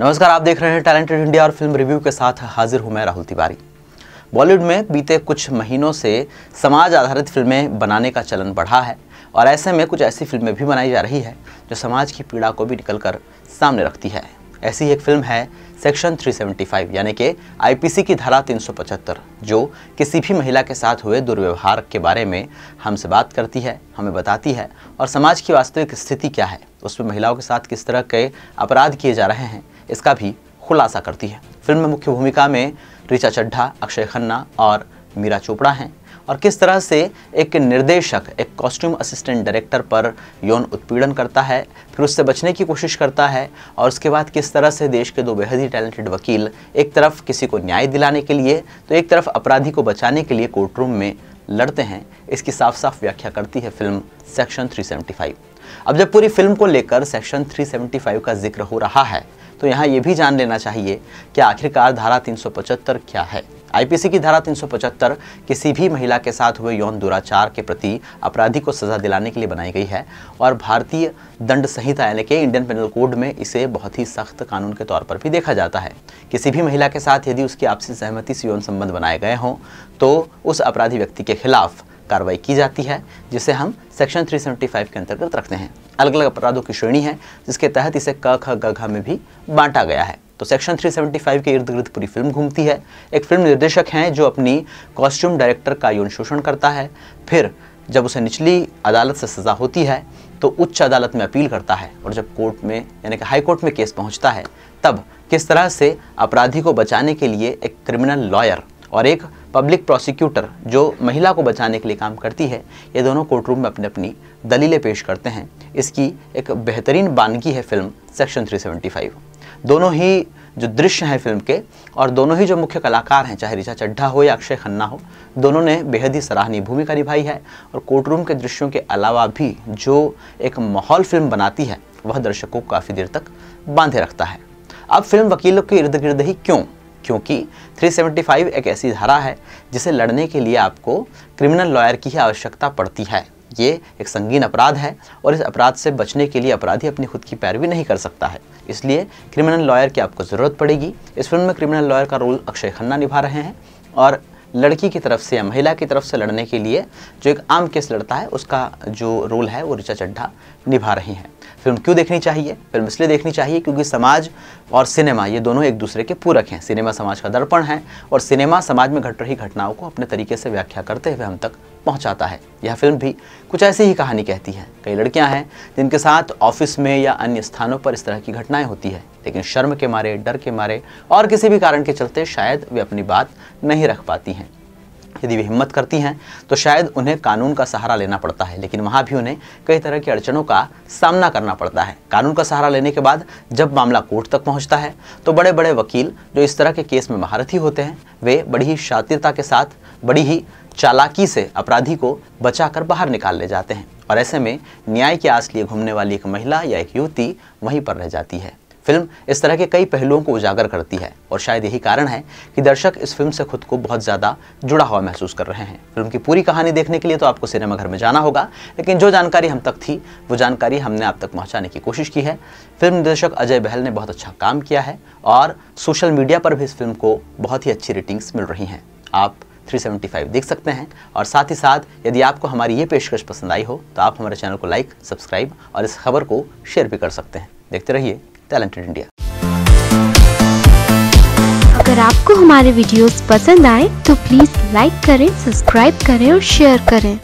नमस्कार आप देख रहे हैं टैलेंटेड इंडिया और फिल्म रिव्यू के साथ हाजिर हूं मैं राहुल तिवारी बॉलीवुड में बीते कुछ महीनों से समाज आधारित फिल्में बनाने का चलन बढ़ा है और ऐसे में कुछ ऐसी फिल्में भी बनाई जा रही है जो समाज की पीड़ा को भी निकल कर सामने रखती है ऐसी एक फिल्म है सेक्शन 375 यानी कि आईपीसी की धारा 375 जो किसी भी महिला के साथ हुए दुर्व्यवहार के बारे में हमसे बात करती है हमें बताती है और समाज की वास्तविक स्थिति क्या है उसमें महिलाओं के साथ किस तरह के अपराध किए जा रहे हैं इसका भी खुलासा करती है फिल्म में मुख्य भूमिका में रिचा चड्ढा अक्षय खन्ना और मीरा चोपड़ा हैं और किस तरह से एक निर्देशक एक कॉस्ट्यूम असिस्टेंट डायरेक्टर पर यौन उत्पीड़न करता है फिर उससे बचने की कोशिश करता है और उसके बाद किस तरह से देश के दो बेहद ही टैलेंटेड वकील एक तरफ किसी को न्याय दिलाने के लिए तो एक तरफ अपराधी को बचाने के लिए कोर्ट रूम में लड़ते हैं इसकी साफ साफ व्याख्या करती है फिल्म सेक्शन 375 अब जब पूरी फिल्म को लेकर सेक्शन 375 का जिक्र हो रहा है तो यहाँ ये भी जान लेना चाहिए कि आखिरकार धारा तीन क्या है आईपीसी की धारा 375 किसी भी महिला के साथ हुए यौन दुराचार के प्रति अपराधी को सजा दिलाने के लिए बनाई गई है और भारतीय दंड संहिता यानी कि इंडियन पेनल कोड में इसे बहुत ही सख्त कानून के तौर पर भी देखा जाता है किसी भी महिला के साथ यदि उसकी आपसी सहमति से यौन संबंध बनाए गए हों तो उस अपराधी व्यक्ति के खिलाफ कार्रवाई की जाती है जिसे हम सेक्शन 375 के अंतर्गत रखते हैं अलग अलग अपराधों की श्रेणी है जिसके तहत इसे क ख ग घ में भी बांटा गया है तो सेक्शन 375 के इर्द गिर्द पूरी फिल्म घूमती है एक फिल्म निर्देशक हैं जो अपनी कॉस्ट्यूम डायरेक्टर का यौन शोषण करता है फिर जब उसे निचली अदालत से सज़ा होती है तो उच्च अदालत में अपील करता है और जब कोर्ट में यानी कि हाई कोर्ट में केस पहुंचता है तब किस तरह से अपराधी को बचाने के लिए एक क्रिमिनल लॉयर और एक पब्लिक प्रोसिक्यूटर जो महिला को बचाने के लिए काम करती है ये दोनों कोर्ट रूम में अपनी अपनी दलीलें पेश करते हैं इसकी एक बेहतरीन बानगी है फिल्म सेक्शन 375 दोनों ही जो दृश्य हैं फिल्म के और दोनों ही जो मुख्य कलाकार हैं चाहे ऋचा चड्ढा हो या अक्षय खन्ना हो दोनों ने बेहद ही सराहनीय भूमिका निभाई है और कोर्ट रूम के दृश्यों के अलावा भी जो एक माहौल फिल्म बनाती है वह दर्शकों को काफ़ी देर तक बांधे रखता है अब फिल्म वकीलों के इर्द गिर्द ही क्यों क्योंकि 375 एक ऐसी धारा है जिसे लड़ने के लिए आपको क्रिमिनल लॉयर की ही आवश्यकता पड़ती है ये एक संगीन अपराध है और इस अपराध से बचने के लिए अपराधी अपनी खुद की पैरवी नहीं कर सकता है इसलिए क्रिमिनल लॉयर की आपको ज़रूरत पड़ेगी इस फिल्म में क्रिमिनल लॉयर का रोल अक्षय खन्ना निभा रहे हैं और लड़की की तरफ से या महिला की तरफ से लड़ने के लिए जो एक आम केस लड़ता है उसका जो रोल है वो ऋचा चड्ढा निभा रही हैं फिल्म क्यों देखनी चाहिए फिल्म इसलिए देखनी चाहिए क्योंकि समाज और सिनेमा ये दोनों एक दूसरे के पूरक हैं सिनेमा समाज का दर्पण है और सिनेमा समाज में घट रही घटनाओं को अपने तरीके से व्याख्या करते हुए हम तक पहुंचाता है यह फिल्म भी कुछ ऐसी ही कहानी कहती है कई लड़कियां हैं जिनके साथ ऑफिस में या अन्य स्थानों पर इस तरह की घटनाएं होती है लेकिन शर्म के मारे डर के मारे और किसी भी कारण के चलते शायद वे अपनी बात नहीं रख पाती हैं यदि वे हिम्मत करती हैं तो शायद उन्हें कानून का सहारा लेना पड़ता है लेकिन वहाँ भी उन्हें कई तरह की अड़चनों का सामना करना पड़ता है कानून का सहारा लेने के बाद जब मामला कोर्ट तक पहुँचता है तो बड़े बड़े वकील जो इस तरह के केस में महारथी होते हैं वे बड़ी ही शातिरता के साथ बड़ी ही चालाकी से अपराधी को बचाकर बाहर निकाल ले जाते हैं और ऐसे में न्याय के आस लिए घूमने वाली एक महिला या एक युवती वहीं पर रह जाती है फिल्म इस तरह के कई पहलुओं को उजागर करती है और शायद यही कारण है कि दर्शक इस फिल्म से खुद को बहुत ज़्यादा जुड़ा हुआ महसूस कर रहे हैं फिल्म की पूरी कहानी देखने के लिए तो आपको सिनेमाघर में जाना होगा लेकिन जो जानकारी हम तक थी वो जानकारी हमने आप तक पहुँचाने की कोशिश की है फिल्म निर्देशक अजय बहल ने बहुत अच्छा काम किया है और सोशल मीडिया पर भी इस फिल्म को बहुत ही अच्छी रेटिंग्स मिल रही हैं आप 375 देख सकते हैं और साथ ही साथ यदि आपको हमारी ये पेशकश पसंद आई हो तो आप हमारे चैनल को लाइक सब्सक्राइब और इस खबर को शेयर भी कर सकते हैं देखते रहिए टैलेंटेड इंडिया अगर आपको हमारे वीडियोस पसंद आए तो प्लीज़ लाइक करें सब्सक्राइब करें और शेयर करें